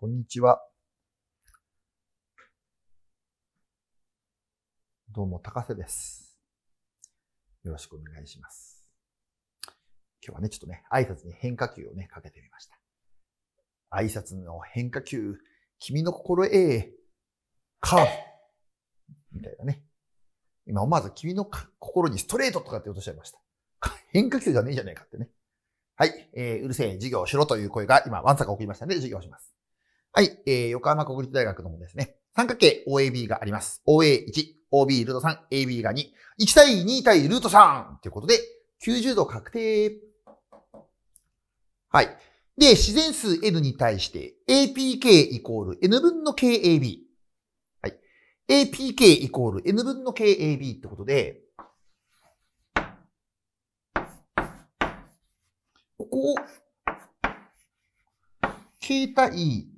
こんにちは。どうも、高瀬です。よろしくお願いします。今日はね、ちょっとね、挨拶に変化球をね、かけてみました。挨拶の変化球、君の心へ、カーブみたいなね。今思わず君の心にストレートとかって落としちゃいました。変化球じゃねえじゃねえかってね。はい、えー、うるせえ、授業しろという声が今、わんさか起きましたね。授業します。はい、えー、横浜国立大学のもですね、三角形 OAB があります。OA1、OB ルート3、AB が2、1対2対ルート3ということで、90度確定。はい。で、自然数 n に対して APK イコール n 分の KAB。はい。APK イコール n 分の KAB ってことで、ここを、k 対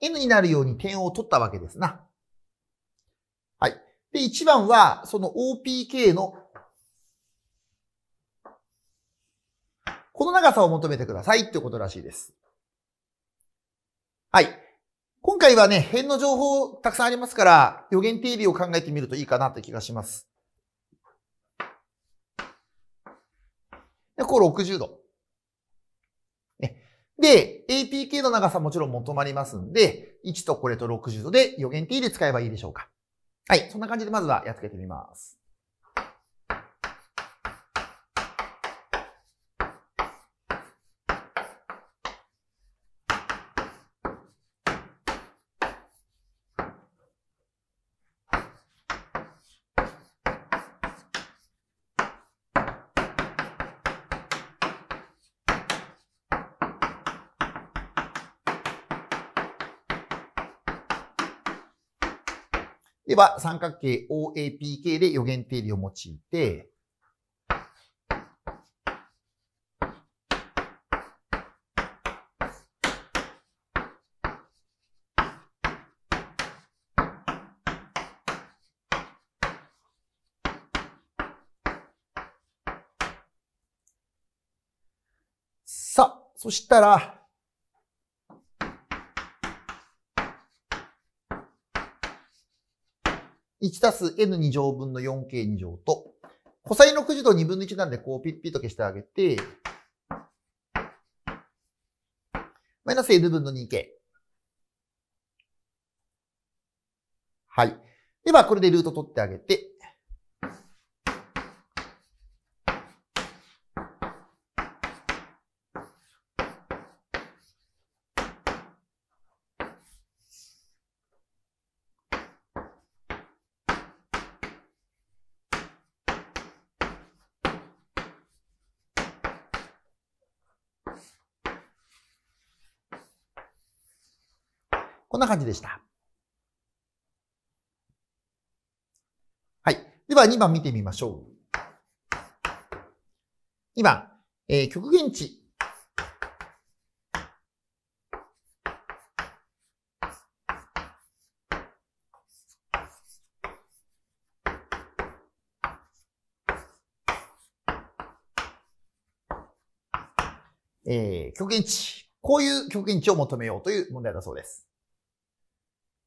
n になるように点を取ったわけですな。はい。で、1番は、その OPK の、この長さを求めてくださいってことらしいです。はい。今回はね、辺の情報たくさんありますから、予言定理を考えてみるといいかなって気がします。で、こう60度。で、APK の長さもちろん求まりますんで、1とこれと60度で予言 t で使えばいいでしょうか。はい。そんな感じでまずはやっつけてみます。では、三角形 OAPK で予言定理を用いて、さあ、そしたら、1たす n2 乗分の 4k2 乗と、コサイン60度2分の1なんで、こうピッピッと消してあげて、マイナス n 分の 2k。はい。では、これでルート取ってあげて、こんな感じでした。はい。では2番見てみましょう。2番、えー、極限値。えー、極限値。こういう極限値を求めようという問題だそうです。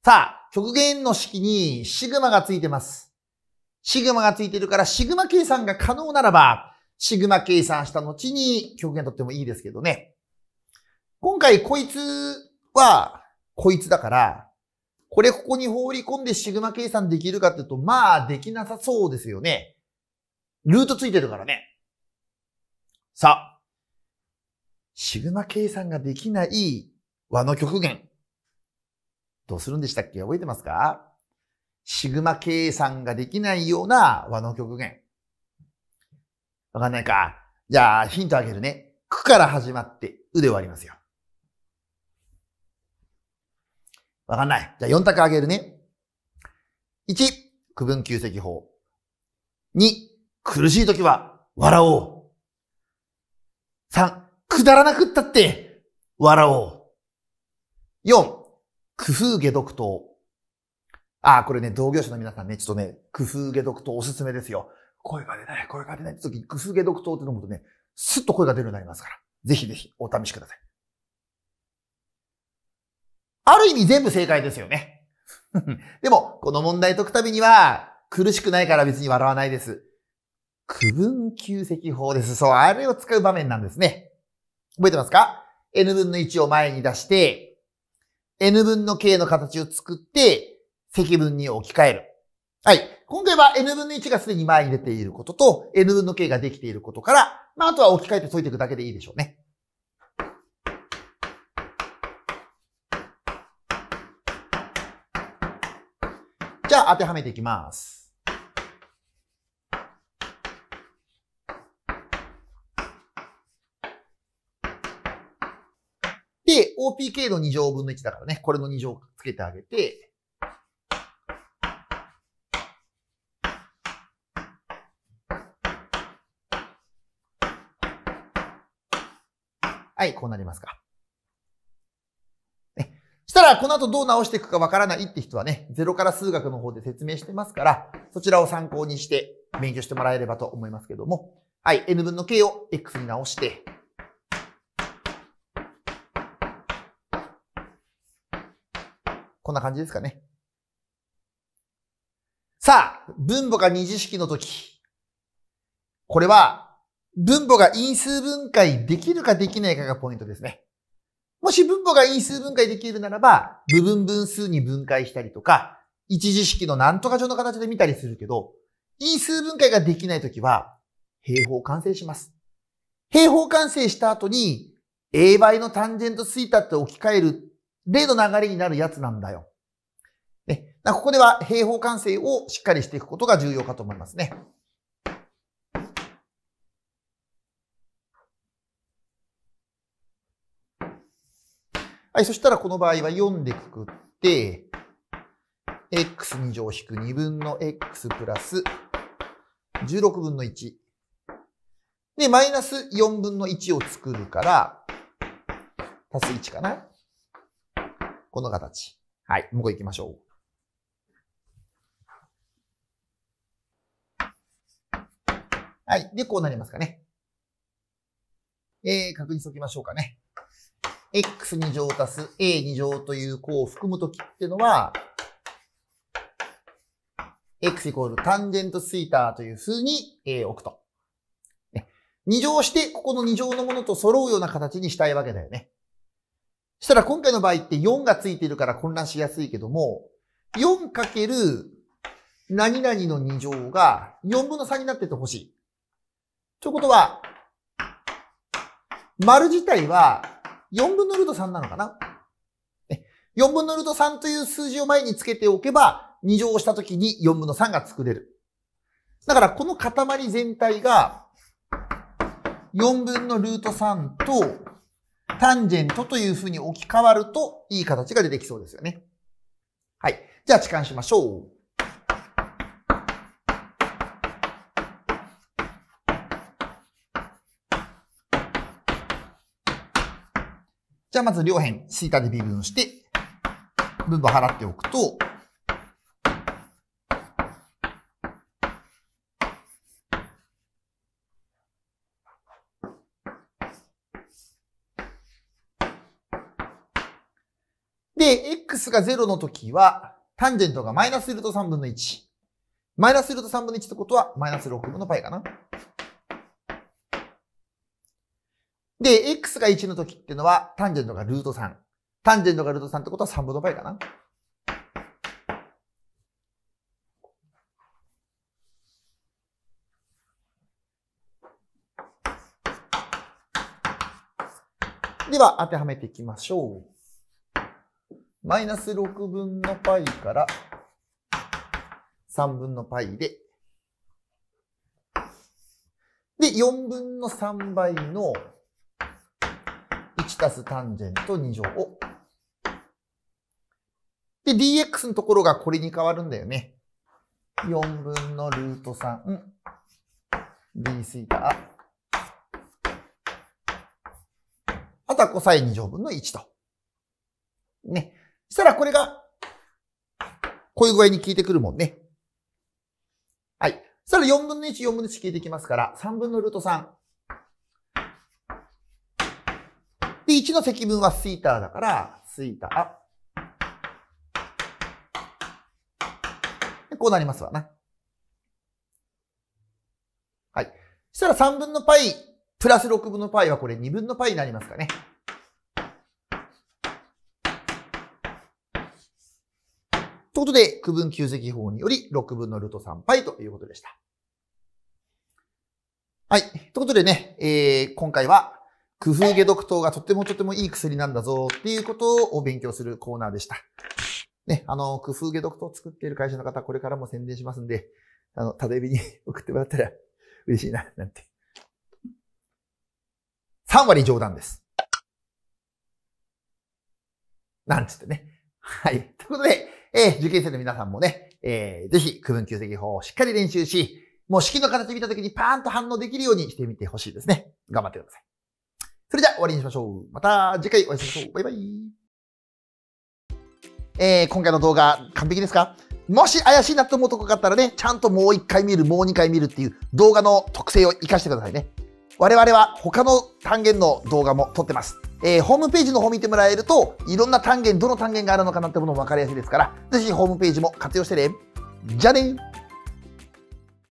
さあ、極限の式にシグマがついてます。シグマがついてるから、シグマ計算が可能ならば、シグマ計算した後に極限とってもいいですけどね。今回こいつは、こいつだから、これここに放り込んでシグマ計算できるかっていうと、まあできなさそうですよね。ルートついてるからね。さあ、シグマ計算ができない和の極限。どうするんでしたっけ覚えてますかシグマ計算ができないような和の極限。わかんないか。じゃあ、ヒントあげるね。くから始まって、うで終わりますよ。わかんない。じゃあ、4択あげるね。1、区分求積法。2、苦しい時は、笑おう。3、くだらなくったって、笑おう。4、工夫下毒糖。ああ、これね、同業者の皆さんね、ちょっとね、工夫下毒糖おすすめですよ。声が出ない、声が出ないって時、工夫下毒糖って飲むとね、すっと声が出るようになりますから。ぜひぜひお試しください。ある意味全部正解ですよね。でも、この問題解くたびには、苦しくないから別に笑わないです。区分旧積法です。そう、あれを使う場面なんですね。覚えてますか ?n 分の1を前に出して、n 分の k の形を作って、積分に置き換える。はい。今回は n 分の1がすでに前に出ていることと、n 分の k ができていることから、まあ、あとは置き換えて解いていくだけでいいでしょうね。じゃあ、当てはめていきます。で、OPK の2乗分の1だからね、これの2乗をつけてあげて、はい、こうなりますか。ね。したら、この後どう直していくかわからないって人はね、ゼロから数学の方で説明してますから、そちらを参考にして勉強してもらえればと思いますけども、はい、n 分の k を x に直して、こんな感じですかね。さあ、分母が二次式の時。これは、分母が因数分解できるかできないかがポイントですね。もし分母が因数分解できるならば、部分分数に分解したりとか、一次式のなんとか上の形で見たりするけど、因数分解ができないときは、平方完成します。平方完成した後に、A 倍のタンジェントスイタって置き換える例の流れになるやつなんだよ。ね、ここでは平方完成をしっかりしていくことが重要かと思いますね。はい、そしたらこの場合は4でくくって、x2 乗引く2分の x プラス16分の1。で、マイナス4分の1を作るから、足す1かな。この形。はい、もう一行きましょう。はい。で、こうなりますかね。えー、確認しておきましょうかね。x2 乗足す a2 乗という項を含むときっていうのは、x イコールタンジェントスイーターという風に、え置くと。ね、2乗して、ここの2乗のものと揃うような形にしたいわけだよね。したら今回の場合って4がついてるから混乱しやすいけども、4× 何々の2乗が4分の3になっててほしい。ということは、丸自体は4分のルート3なのかな ?4 分のルート3という数字を前につけておけば、2乗をした時に4分の3が作れる。だからこの塊全体が4分のルート3とタンジェントという風に置き換わるといい形が出てきそうですよね。はい。じゃあ、置換しましょう。じゃあまず両辺、シーで微分して、分母払っておくと、x が0の時は、タンジェントがマイナスすると3分の1。マイナスすると3分の1ってことは、マイナス6分の π かな。で、x が1の時っていうのは、タンジェントがルート3。タンジェントがルート3ってことは3分の π かな。では、当てはめていきましょう。マイナス6分の π から3分の π で、で、4分の3倍の1たすタンジェント2乗を。で、dx のところがこれに変わるんだよね。4分のルート3 d スイタあとはコサイン2乗分の1と。ね。したらこれが、こういう具合に効いてくるもんね。はい。したら4分の1、4分の1効いてきますから、3分のルート3。で、1の積分はスイーターだから、スイーター。こうなりますわな。はい。したら3分のパイ、プラス6分のパイはこれ2分のパイになりますかね。ということで、区分求積法により6分のルート3倍ということでした。はい。ということでね、えー、今回は、工夫解毒糖がとってもとてもいい薬なんだぞっていうことを勉強するコーナーでした。ね、あの、工夫解毒糖を作っている会社の方、これからも宣伝しますんで、あの、たえびに送ってもらったら嬉しいな、なんて。3割冗談です。なんつってね。はい。ということで、えー、受験生の皆さんもね、えー、ぜひ区分給積法をしっかり練習し、もう式の形見た時にパーンと反応できるようにしてみてほしいですね。頑張ってください。それじゃあ終わりにしましょう。また次回お会いしましょう。バイバイ。えー、今回の動画完璧ですかもし怪しいなと思うとこがあったらね、ちゃんともう一回見る、もう二回見るっていう動画の特性を活かしてくださいね。我々は他の単元の動画も撮ってます。えー、ホームページの方見てもらえると、いろんな単元、どの単元があるのかなってものもわかりやすいですから、ぜひホームページも活用してね。じゃあね